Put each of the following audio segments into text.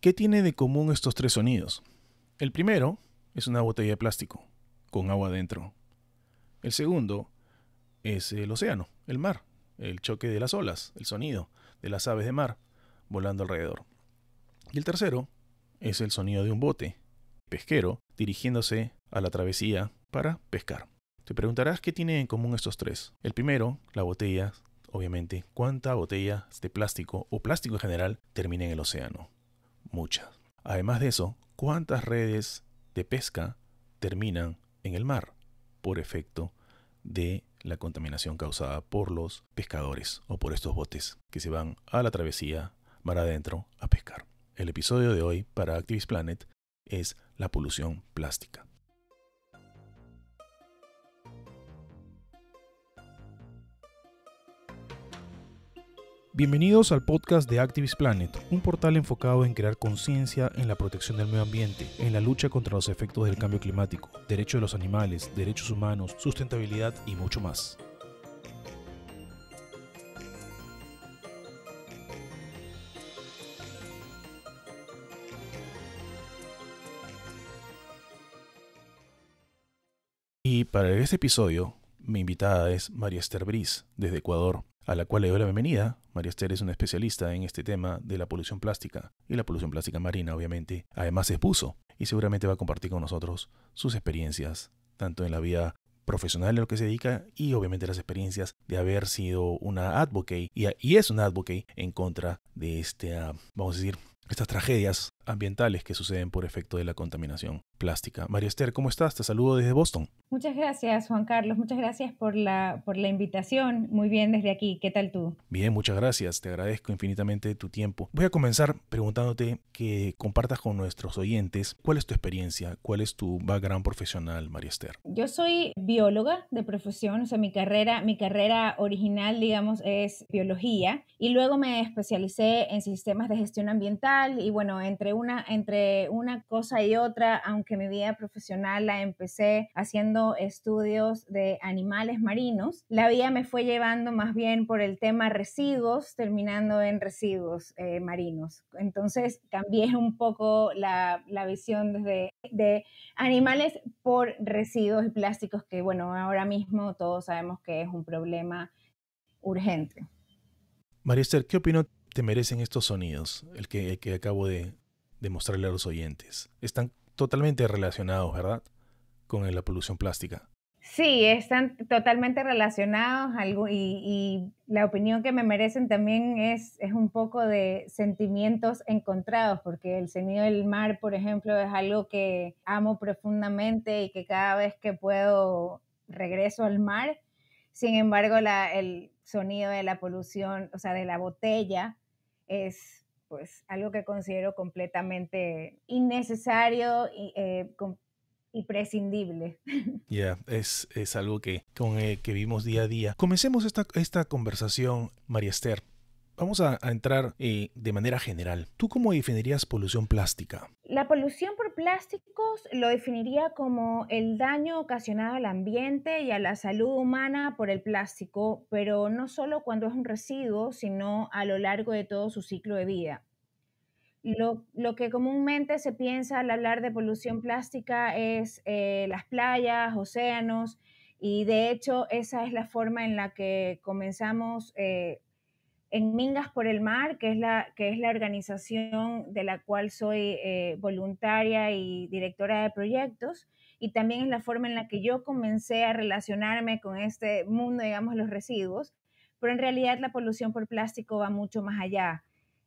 ¿Qué tiene de común estos tres sonidos? El primero es una botella de plástico, con agua adentro. El segundo es el océano, el mar, el choque de las olas, el sonido de las aves de mar volando alrededor. Y el tercero es el sonido de un bote pesquero dirigiéndose a la travesía para pescar. Te preguntarás qué tiene en común estos tres. El primero, la botella, obviamente, cuánta botellas de plástico o plástico en general termina en el océano muchas. Además de eso, ¿cuántas redes de pesca terminan en el mar por efecto de la contaminación causada por los pescadores o por estos botes que se van a la travesía mar adentro a pescar? El episodio de hoy para Activist Planet es la polución plástica. Bienvenidos al podcast de Activist Planet, un portal enfocado en crear conciencia en la protección del medio ambiente, en la lucha contra los efectos del cambio climático, derechos de los animales, derechos humanos, sustentabilidad y mucho más. Y para este episodio, mi invitada es María Esther Briz, desde Ecuador a la cual le doy la bienvenida. María Esther es una especialista en este tema de la polución plástica y la polución plástica marina, obviamente. Además, se expuso y seguramente va a compartir con nosotros sus experiencias, tanto en la vida profesional en lo que se dedica y obviamente las experiencias de haber sido una advocate y, y es una advocate en contra de este, vamos a decir, estas tragedias ambientales que suceden por efecto de la contaminación plástica. María Esther, ¿cómo estás? Te saludo desde Boston. Muchas gracias, Juan Carlos. Muchas gracias por la, por la invitación. Muy bien desde aquí. ¿Qué tal tú? Bien, muchas gracias. Te agradezco infinitamente tu tiempo. Voy a comenzar preguntándote que compartas con nuestros oyentes cuál es tu experiencia, cuál es tu background profesional, María Esther. Yo soy bióloga de profesión, o sea, mi carrera, mi carrera original, digamos, es biología y luego me especialicé en sistemas de gestión ambiental y bueno, entre una, entre una cosa y otra, aunque mi vida profesional la empecé haciendo estudios de animales marinos, la vida me fue llevando más bien por el tema residuos, terminando en residuos eh, marinos. Entonces cambié un poco la, la visión desde de animales por residuos y plásticos que bueno, ahora mismo todos sabemos que es un problema urgente. Marister, ¿qué opinas? te merecen estos sonidos, el que, acabo de, mostrarle a los oyentes. Están totalmente relacionados, ¿verdad? Con la polución plástica. Sí, están totalmente relacionados y, la opinión que me merecen también es, es un poco de sentimientos encontrados, porque el sonido del mar, por ejemplo, es algo que amo profundamente y que cada vez que puedo regreso al mar. Sin embargo, la, el, sonido de la polución, o sea, de la botella, es pues algo que considero completamente innecesario y, eh, prescindible. Ya, es, algo que, con, eh, que vimos día a día. Comencemos esta, esta conversación, María Esther, Vamos a, entrar eh, de manera general. ¿Tú cómo definirías polución plástica? La polución por plásticos lo definiría como el daño ocasionado al ambiente y a la salud humana por el plástico, pero no solo cuando es un residuo, sino a lo largo de todo su ciclo de vida. Lo, que comúnmente se piensa al hablar de polución plástica es eh, las playas, océanos, y de hecho esa es la forma en la que comenzamos eh, en Mingas por el Mar, que es la, organización de la cual soy eh, voluntaria y directora de proyectos, y también es la forma en la que yo comencé a relacionarme con este mundo, digamos, los residuos, pero en realidad la polución por plástico va mucho más allá.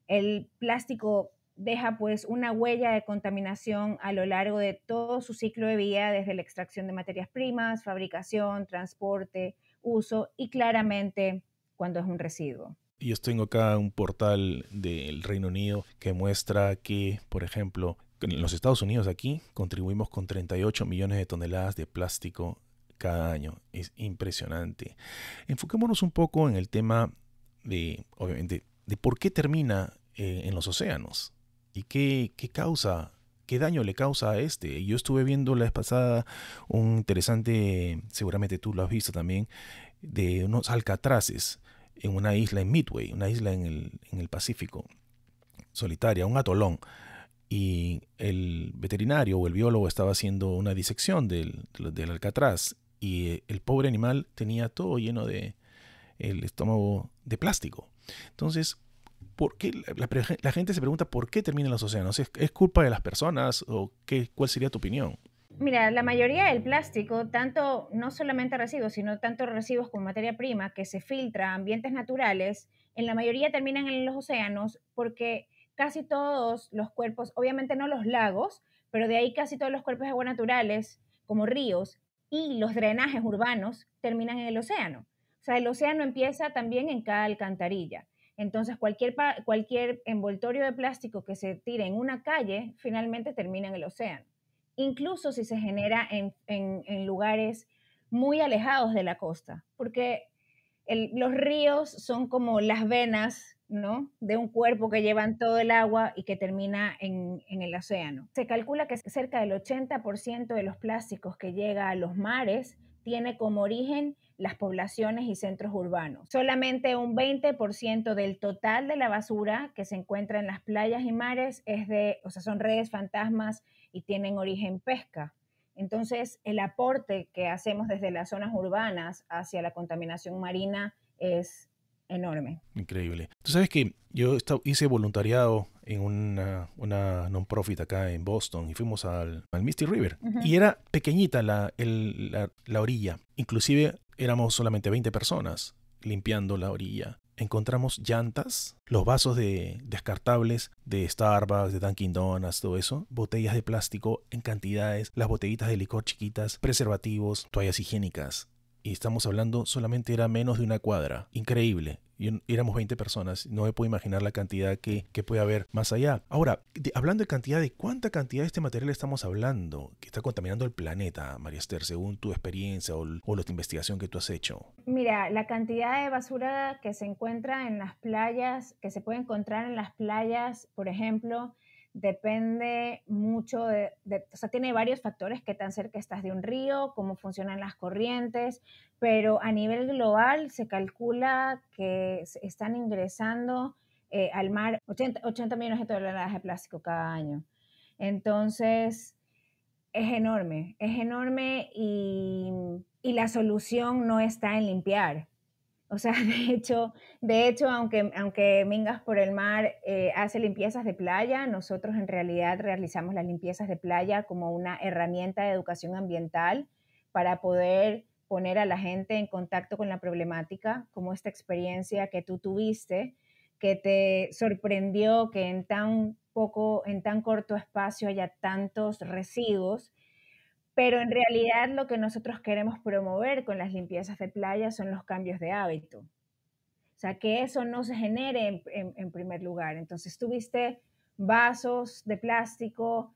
El plástico deja pues una huella de contaminación a lo largo de todo su ciclo de vida, desde la extracción de materias primas, fabricación, transporte, uso y claramente cuando es un residuo. Yo tengo acá un portal del Reino Unido que muestra que, por ejemplo, en los Estados Unidos aquí contribuimos con 38 millones de toneladas de plástico cada año. Es impresionante. Enfoquémonos un poco en el tema de, obviamente, de por qué termina eh, en los océanos y qué, qué causa qué daño le causa a este. Yo estuve viendo la vez pasada un interesante, seguramente tú lo has visto también, de unos alcatraces en una isla en Midway, una isla en el, Pacífico, solitaria, un atolón. Y el veterinario o el biólogo estaba haciendo una disección del, alcatraz y eh, el pobre animal tenía todo lleno de el estómago de plástico. Entonces, ¿por qué la, gente se pregunta por qué terminan los océanos? ¿Es, ¿Es, culpa de las personas o qué, cuál sería tu opinión? Mira, la mayoría del plástico, tanto no solamente residuos, sino tanto residuos como materia prima que se filtra a ambientes naturales, en la mayoría terminan en los océanos porque casi todos los cuerpos, obviamente no los lagos, pero de ahí casi todos los cuerpos de agua naturales, como ríos y los drenajes urbanos, terminan en el océano. O sea, el océano empieza también en cada alcantarilla. Entonces, cualquier, cualquier envoltorio de plástico que se tire en una calle finalmente termina en el océano incluso si se genera en, lugares muy alejados de la costa, porque los ríos son como las venas, ¿no? De un cuerpo que llevan todo el agua y que termina en, en el océano. Se calcula que cerca del 80% de los plásticos que llega a los mares tiene como origen las poblaciones y centros urbanos. Solamente un 20% del total de la basura que se encuentra en las playas y mares es de, o sea, son redes fantasmas y tienen origen pesca. Entonces, el aporte que hacemos desde las zonas urbanas hacia la contaminación marina es enorme. Increíble. Tú sabes que yo hice voluntariado en una, una non-profit acá en Boston y fuimos al, al Misty River y era pequeñita la, la, la, orilla. Inclusive Éramos solamente 20 personas limpiando la orilla. Encontramos llantas, los vasos de descartables de Starbucks, de Dunkin' Donuts, todo eso, botellas de plástico en cantidades, las botellitas de licor chiquitas, preservativos, toallas higiénicas, y estamos hablando, solamente era menos de una cuadra. Increíble. y éramos 20 personas. No me puedo imaginar la cantidad que, puede haber más allá. Ahora, hablando de cantidad, ¿de cuánta cantidad de este material estamos hablando que está contaminando el planeta, María Esther, según tu experiencia o, o la investigación que tú has hecho? Mira, la cantidad de basura que se encuentra en las playas, que se puede encontrar en las playas, por ejemplo, depende mucho de, o sea, tiene varios factores, qué tan cerca estás de un río, cómo funcionan las corrientes, pero a nivel global se calcula que están ingresando eh, al mar 80, millones de toneladas de plástico cada año. Entonces, es enorme, es enorme y la solución no está en limpiar, o sea, de hecho, de hecho aunque, aunque Mingas por el Mar eh, hace limpiezas de playa, nosotros en realidad realizamos las limpiezas de playa como una herramienta de educación ambiental para poder poner a la gente en contacto con la problemática, como esta experiencia que tú tuviste, que te sorprendió que en tan poco, en tan corto espacio haya tantos residuos pero en realidad lo que nosotros queremos promover con las limpiezas de playa son los cambios de hábito. O sea, que eso no se genere en, primer lugar. Entonces tuviste vasos de plástico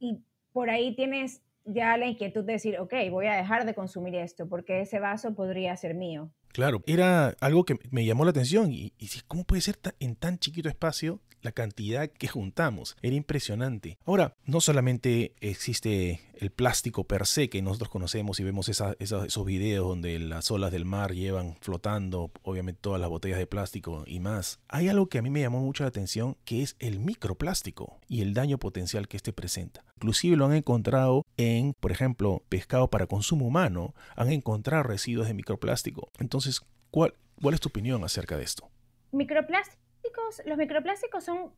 y por ahí tienes ya la inquietud de decir, ok, voy a dejar de consumir esto porque ese vaso podría ser mío. Claro, era algo que me llamó la atención y, y ¿cómo puede ser en tan chiquito espacio la cantidad que juntamos? Era impresionante. Ahora, no solamente existe el plástico per se que nosotros conocemos y vemos esos videos donde las olas del mar llevan flotando, obviamente todas las botellas de plástico y más. Hay algo que a mí me llamó mucho la atención que es el microplástico y el daño potencial que este presenta. Inclusive lo han encontrado en, por ejemplo, pescado para consumo humano, han encontrado residuos de microplástico. Entonces, ¿cuál, cuál es tu opinión acerca de esto? Microplásticos, los microplásticos son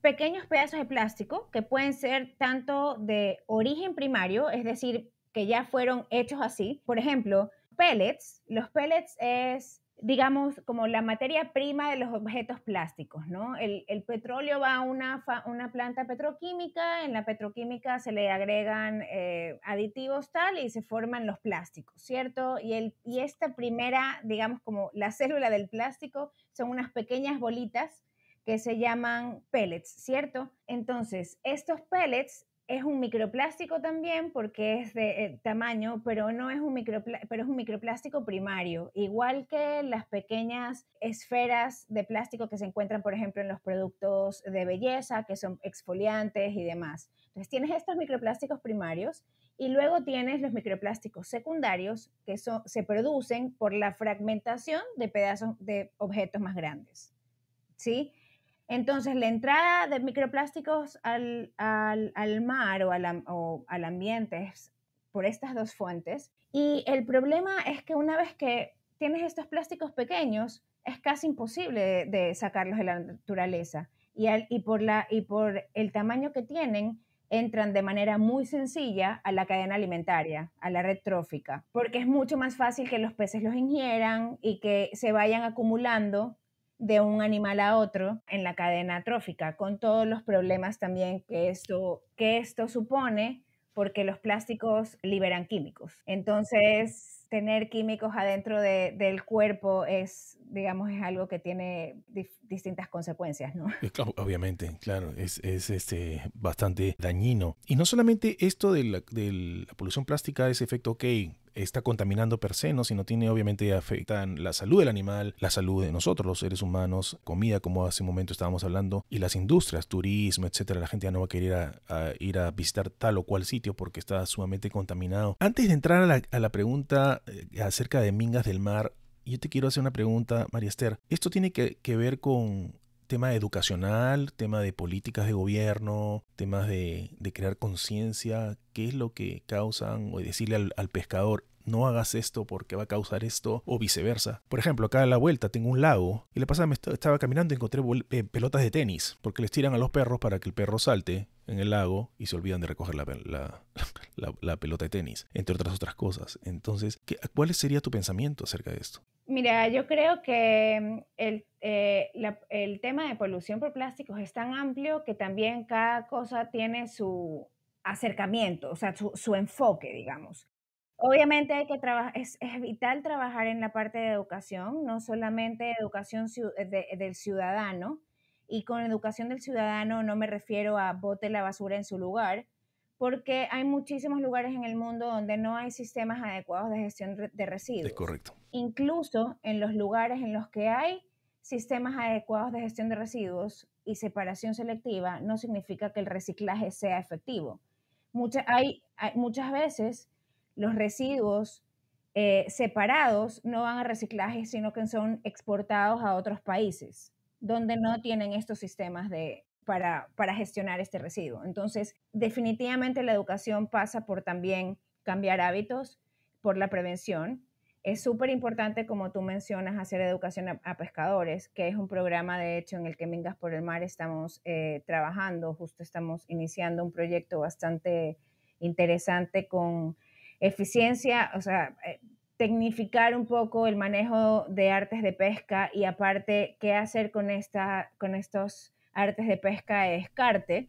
pequeños pedazos de plástico que pueden ser tanto de origen primario, es decir, que ya fueron hechos así. Por ejemplo, pellets. Los pellets es digamos, como la materia prima de los objetos plásticos, ¿no? El, petróleo va a una, planta petroquímica, en la petroquímica se le agregan eh, aditivos tal y se forman los plásticos, ¿cierto? Y, el, y esta primera, digamos, como la célula del plástico, son unas pequeñas bolitas que se llaman pellets, ¿cierto? Entonces, estos pellets es un microplástico también porque es de eh, tamaño, pero no es un microplástico, pero es un primario, igual que las pequeñas esferas de plástico que se encuentran, por ejemplo, en los productos de belleza, que son exfoliantes y demás. Entonces tienes estos microplásticos primarios y luego tienes los microplásticos secundarios que se producen por la fragmentación de pedazos de objetos más grandes. ¿Sí? Entonces, la entrada de microplásticos al, mar o, al ambiente es por estas dos fuentes. Y el problema es que una vez que tienes estos plásticos pequeños, es casi imposible de, sacarlos de la naturaleza. Y, por la, y por el tamaño que tienen, entran de manera muy sencilla a la cadena alimentaria, a la red trófica, porque es mucho más fácil que los peces los ingieran y que se vayan acumulando de un animal a otro en la cadena trófica, con todos los problemas también que esto, que esto supone, porque los plásticos liberan químicos. Entonces, tener químicos adentro del cuerpo es digamos, es algo que tiene distintas consecuencias, ¿no? Obviamente, claro, es, este, bastante dañino. Y no solamente esto de la, polución plástica, ese efecto, ok, está contaminando per se, ¿no? sino tiene obviamente afectan la salud del animal, la salud de nosotros, los seres humanos, comida, como hace un momento estábamos hablando, y las industrias, turismo, etcétera. La gente ya no va a querer ir a visitar tal o cual sitio porque está sumamente contaminado. Antes de entrar a la, a la pregunta eh, acerca de mingas del mar, yo te quiero hacer una pregunta, María Esther. ¿Esto tiene que, ver con tema educacional, tema de políticas de gobierno, temas de, crear conciencia? ¿Qué es lo que causan o decirle al, pescador, no hagas esto porque va a causar esto o viceversa. Por ejemplo, acá a la vuelta tengo un lago y la pasada estaba caminando y encontré eh, pelotas de tenis porque les tiran a los perros para que el perro salte en el lago y se olvidan de recoger la, la, pelota de tenis, entre otras otras cosas. Entonces, ¿qué, ¿cuál sería tu pensamiento acerca de esto? Mira, yo creo que mm, eh, el, tema de polución por plásticos es tan amplio que también cada cosa tiene su acercamiento, o sea, su, enfoque, digamos. Obviamente hay que es, vital trabajar en la parte de educación, no solamente educación del ciudadano, y con educación del ciudadano no me refiero a bote la basura en su lugar, porque hay muchísimos lugares en el mundo donde no hay sistemas adecuados de gestión de residuos. Es correcto. Incluso en los lugares en los que hay sistemas adecuados de gestión de residuos y separación selectiva, no significa que el reciclaje sea efectivo. hay, muchas veces los residuos eh, separados no van a reciclaje, sino que son exportados a otros países donde no tienen estos sistemas de, para, para gestionar este residuo. Entonces, definitivamente la educación pasa por también cambiar hábitos, por la prevención. Es súper importante, como tú mencionas, hacer educación a, pescadores, que es un programa, de hecho, en el que Mingas por el Mar estamos eh, trabajando. Justo estamos iniciando un proyecto bastante interesante con eficiencia, o sea, eh, tecnificar un poco el manejo de artes de pesca y aparte qué hacer con, esta, con estos artes de pesca de descarte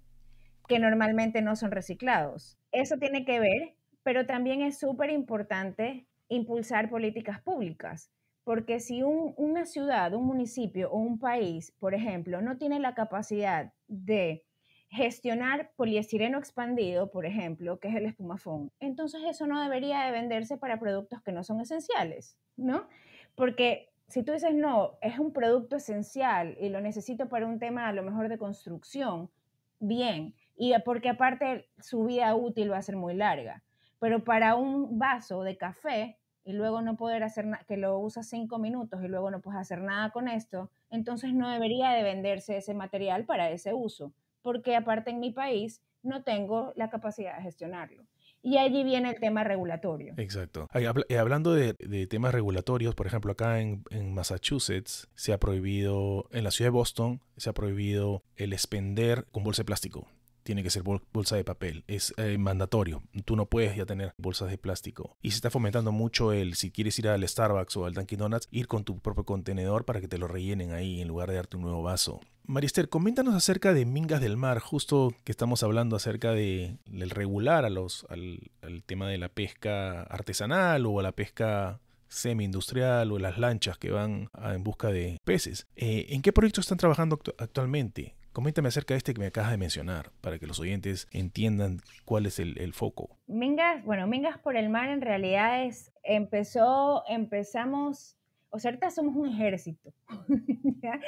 que normalmente no son reciclados. Eso tiene que ver, pero también es súper importante impulsar políticas públicas, porque si una ciudad, un municipio o un país, por ejemplo, no tiene la capacidad de gestionar poliestireno expandido, por ejemplo, que es el espumafón, entonces eso no debería de venderse para productos que no son esenciales, ¿no? Porque si tú dices, no, es un producto esencial y lo necesito para un tema a lo mejor de construcción, bien, y porque aparte su vida útil va a ser muy larga, pero para un vaso de café y luego no poder hacer nada, que lo usas cinco minutos y luego no puedes hacer nada con esto, entonces no debería de venderse ese material para ese uso porque aparte en mi país no tengo la capacidad de gestionarlo. Y allí viene el tema regulatorio. Exacto. Eh, hablando de, temas regulatorios, por ejemplo, acá en, Massachusetts se ha prohibido, en la ciudad de Boston, se ha prohibido el expender con bolsa de plástico. Tiene que ser bolsa de papel, es eh, mandatorio. Tú no puedes ya tener bolsas de plástico. Y se está fomentando mucho el, si quieres ir al Starbucks o al Dunkin' Donuts, ir con tu propio contenedor para que te lo rellenen ahí en lugar de darte un nuevo vaso. Marister, coméntanos acerca de Mingas del Mar, justo que estamos hablando acerca de, del regular a los, al, tema de la pesca artesanal o la pesca semi-industrial o las lanchas que van en busca de peces. Eh, ¿En qué proyecto están trabajando actualmente? Coméntame acerca de este que me acabas de mencionar, para que los oyentes entiendan cuál es el, el foco. Mingas, bueno, Mingas por el Mar en realidad es, empezó, empezamos o sea, ahorita somos un ejército.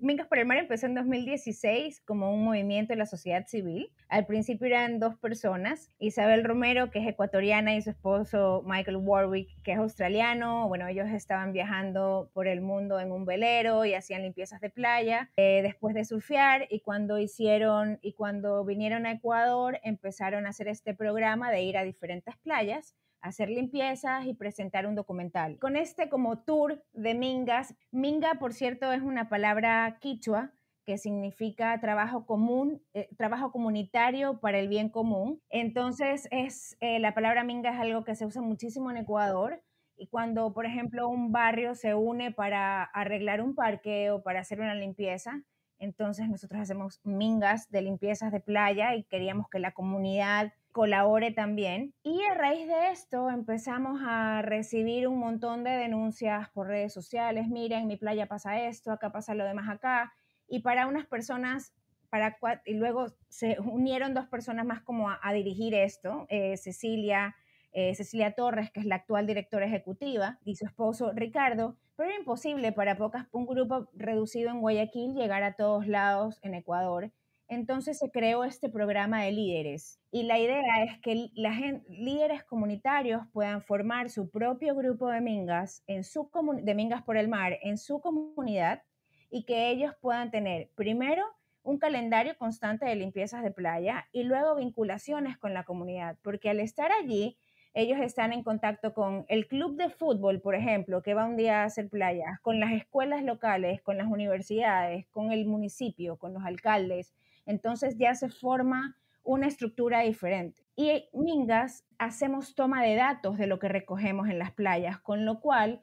Mingas por el Mar empezó en 2016 como un movimiento de la sociedad civil. Al principio eran dos personas, Isabel Romero, que es ecuatoriana, y su esposo Michael Warwick, que es australiano. Bueno, ellos estaban viajando por el mundo en un velero y hacían limpiezas de playa eh, después de surfear y cuando hicieron y cuando vinieron a Ecuador empezaron a hacer este programa de ir a diferentes playas hacer limpiezas y presentar un documental. Con este como tour de mingas, minga por cierto es una palabra quichua que significa trabajo común, eh, trabajo comunitario para el bien común. Entonces es eh, la palabra minga es algo que se usa muchísimo en Ecuador y cuando por ejemplo un barrio se une para arreglar un parque o para hacer una limpieza, entonces nosotros hacemos mingas de limpiezas de playa y queríamos que la comunidad colabore también. Y a raíz de esto empezamos a recibir un montón de denuncias por redes sociales, miren, en mi playa pasa esto, acá pasa lo demás acá. Y para unas personas, para y luego se unieron dos personas más como a, dirigir esto, eh, Cecilia, eh, Cecilia Torres, que es la actual directora ejecutiva, y su esposo Ricardo, pero era imposible para pocas, un grupo reducido en Guayaquil llegar a todos lados en Ecuador entonces se creó este programa de líderes y la idea es que los líderes comunitarios puedan formar su propio grupo de mingas, en su de mingas por el mar, en su comunidad y que ellos puedan tener primero un calendario constante de limpiezas de playa y luego vinculaciones con la comunidad, porque al estar allí, ellos están en contacto con el club de fútbol, por ejemplo, que va un día a hacer playas, con las escuelas locales, con las universidades, con el municipio, con los alcaldes, entonces ya se forma una estructura diferente. Y Mingas hacemos toma de datos de lo que recogemos en las playas, con lo cual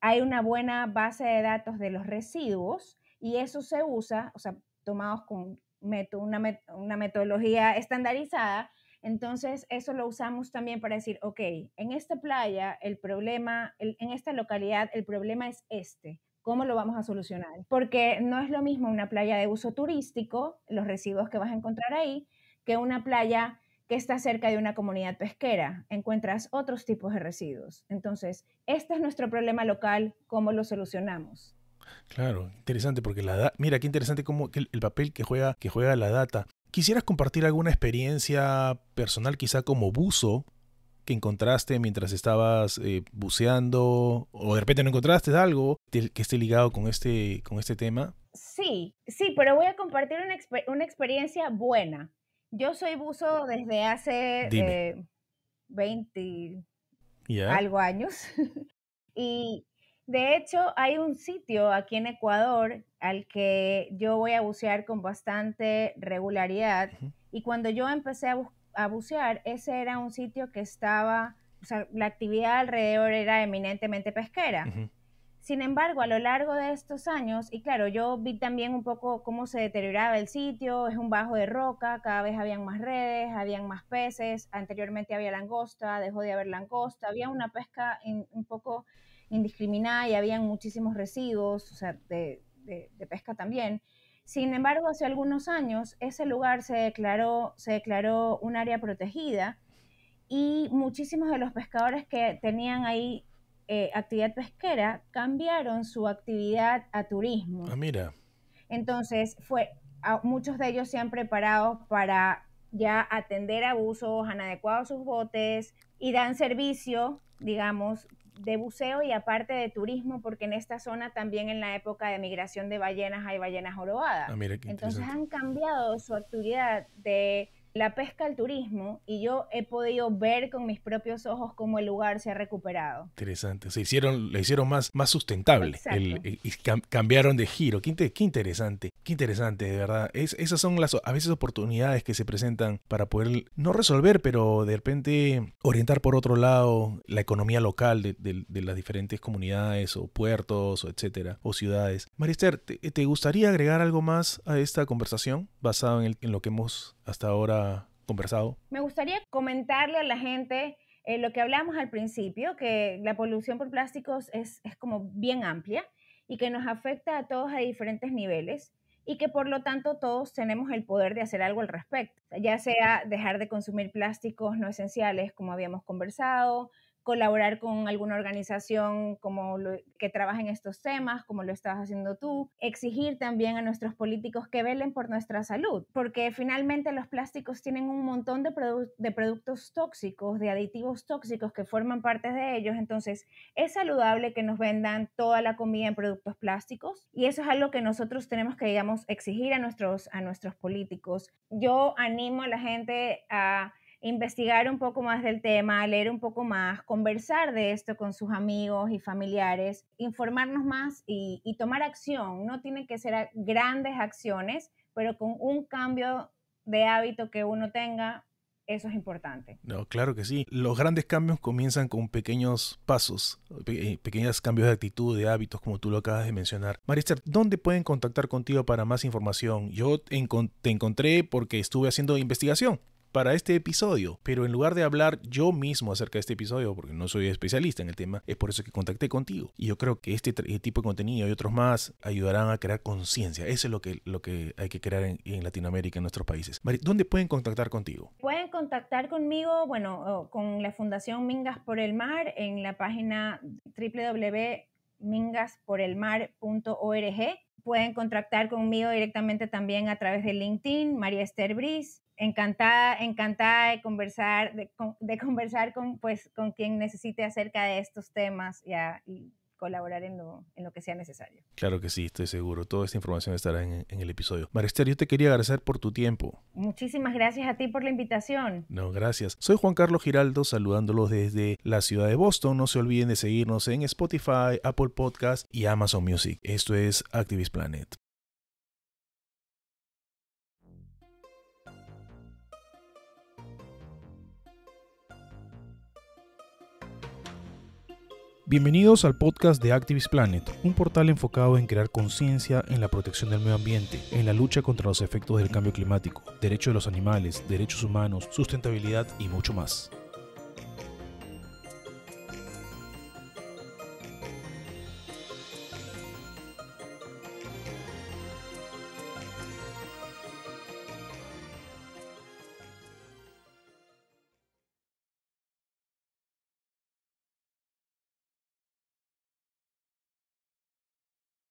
hay una buena base de datos de los residuos y eso se usa, o sea, tomados con una, metodología estandarizada. Entonces, eso lo usamos también para decir, ok, en esta playa el problema, en esta localidad el problema es este. ¿Cómo lo vamos a solucionar? Porque no es lo mismo una playa de uso turístico, los residuos que vas a encontrar ahí, que una playa que está cerca de una comunidad pesquera, encuentras otros tipos de residuos. Entonces, este es nuestro problema local, ¿cómo lo solucionamos? Claro, interesante porque la data... mira qué interesante el, el, papel que juega que juega la data. ¿Quisieras compartir alguna experiencia personal quizá como buzo que encontraste mientras estabas eh, buceando o de repente no encontraste algo que esté ligado con este, con este tema? Sí, sí, pero voy a compartir una, experiencia buena. Yo soy buzo desde hace 20 eh, algo años y de hecho hay un sitio aquí en Ecuador al que yo voy a bucear con bastante regularidad y cuando yo empecé a buscar a bucear, ese era un sitio que estaba, o sea, la actividad alrededor era eminentemente pesquera. Sin embargo, a lo largo de estos años, y claro, yo vi también un poco cómo se deterioraba el sitio, es un bajo de roca, cada vez habían más redes, habían más peces, anteriormente había langosta, dejó de haber langosta, había una pesca un poco indiscriminada y habían muchísimos residuos o sea, de, de, pesca también. Sin embargo, hace algunos años ese lugar se declaró, se declaró un área protegida y muchísimos de los pescadores que tenían ahí eh, actividad pesquera cambiaron su actividad a turismo. Ah, mira. Entonces, fue, muchos de ellos se han preparado para ya atender abusos, han adecuado sus botes y dan servicio, digamos, de buceo y aparte de turismo, porque en esta zona también en la época de migración de ballenas hay ballenas jorobadas. Ah, Entonces han cambiado su actividad de la pesca el turismo y yo he podido ver con mis propios ojos cómo el lugar se ha recuperado. Interesante, se hicieron, le hicieron más, más sustentable el, y cambiaron de giro. Qué, interesante, qué interesante, de verdad. Es, esas son las a veces oportunidades que se presentan para poder no resolver, pero de repente orientar por otro lado la economía local de, las diferentes comunidades o puertos o etcétera, o ciudades. Marister, ¿te, gustaría agregar algo más a esta conversación basado en, en lo que hemos hasta ahora conversado? Me gustaría comentarle a la gente eh, lo que hablamos al principio, que la polución por plásticos es, es como bien amplia y que nos afecta a todos a diferentes niveles y que por lo tanto todos tenemos el poder de hacer algo al respecto, ya sea dejar de consumir plásticos no esenciales como habíamos conversado, colaborar con alguna organización como que trabaje en estos temas, como lo estás haciendo tú, exigir también a nuestros políticos que velen por nuestra salud, porque finalmente los plásticos tienen un montón de, de productos tóxicos, de aditivos tóxicos que forman parte de ellos, entonces es saludable que nos vendan toda la comida en productos plásticos y eso es algo que nosotros tenemos que, digamos, exigir a nuestros, a nuestros políticos. Yo animo a la gente a investigar un poco más del tema, leer un poco más, conversar de esto con sus amigos y familiares, informarnos más y, tomar acción. No tienen que ser grandes acciones, pero con un cambio de hábito que uno tenga, eso es importante. No, claro que sí. Los grandes cambios comienzan con pequeños pasos, eh, pequeños cambios de actitud, de hábitos, como tú lo acabas de mencionar. Marister, ¿dónde pueden contactar contigo para más información? Yo te encontré porque estuve haciendo investigación para este episodio, pero en lugar de hablar yo mismo acerca de este episodio, porque no soy especialista en el tema, es por eso que contacté contigo. Y yo creo que este, este tipo de contenido y otros más ayudarán a crear conciencia. Eso es lo que, lo que hay que crear en, Latinoamérica, en nuestros países. ¿dónde pueden contactar contigo? Pueden contactar conmigo, bueno, con la Fundación Mingas por el Mar en la página www.mingasporelmar.org pueden contactar conmigo directamente también a través de LinkedIn, María Esther Briz, encantada, encantada de conversar, de, conversar con, pues, con quien necesite acerca de estos temas y colaborar en lo, en lo, que sea necesario. Claro que sí, estoy seguro. Toda esta información estará en, el episodio. Marester, yo te quería agradecer por tu tiempo. Muchísimas gracias a ti por la invitación. No, gracias. Soy Juan Carlos Giraldo, saludándolos desde la ciudad de Boston. No se olviden de seguirnos en Spotify, Apple Podcast y Amazon Music. Esto es Activist Planet. Bienvenidos al podcast de Activist Planet, un portal enfocado en crear conciencia en la protección del medio ambiente, en la lucha contra los efectos del cambio climático, derechos de los animales, derechos humanos, sustentabilidad y mucho más.